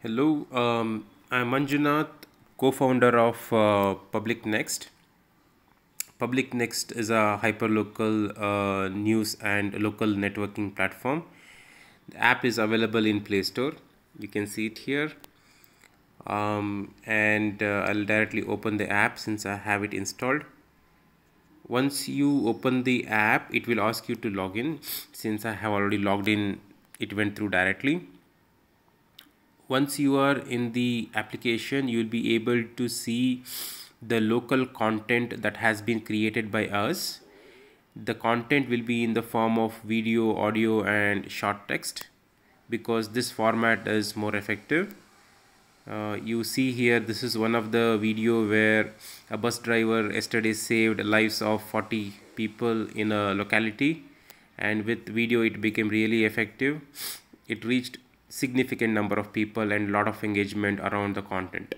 Hello, um, I'm Manjunath, co-founder of uh, Public Next. Public Next is a hyperlocal uh, news and local networking platform. The app is available in Play Store. You can see it here. Um, and uh, I'll directly open the app since I have it installed. Once you open the app, it will ask you to log in. Since I have already logged in, it went through directly once you are in the application you will be able to see the local content that has been created by us the content will be in the form of video audio and short text because this format is more effective uh, you see here this is one of the video where a bus driver yesterday saved lives of 40 people in a locality and with video it became really effective it reached significant number of people and lot of engagement around the content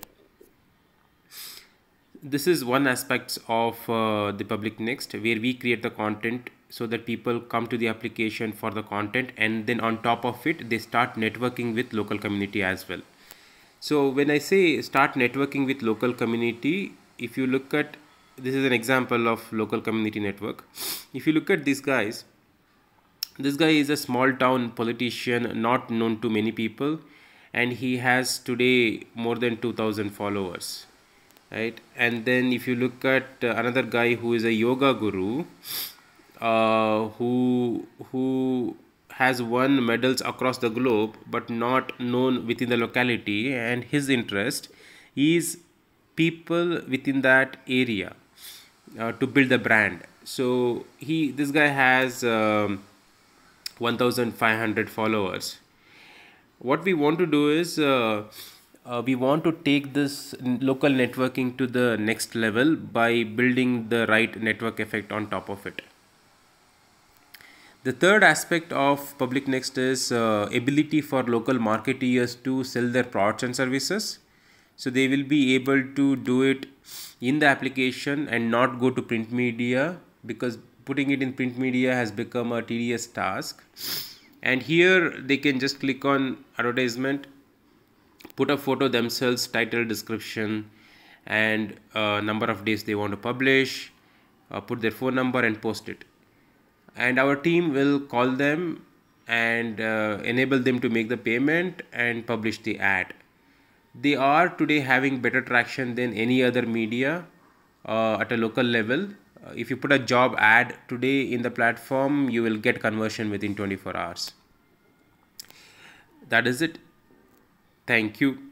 this is one aspect of uh, the public next where we create the content so that people come to the application for the content and then on top of it they start networking with local community as well so when i say start networking with local community if you look at this is an example of local community network if you look at these guys this guy is a small town politician not known to many people and he has today more than 2000 followers right and then if you look at uh, another guy who is a yoga guru uh, who who has won medals across the globe but not known within the locality and his interest is people within that area uh, to build the brand so he this guy has um, 1500 followers what we want to do is uh, uh, we want to take this local networking to the next level by building the right network effect on top of it the third aspect of public next is uh, ability for local marketeers to sell their products and services so they will be able to do it in the application and not go to print media because putting it in print media has become a tedious task and here they can just click on advertisement put a photo themselves title description and uh, number of days they want to publish uh, put their phone number and post it and our team will call them and uh, enable them to make the payment and publish the ad they are today having better traction than any other media uh, at a local level uh, if you put a job ad today in the platform you will get conversion within 24 hours that is it thank you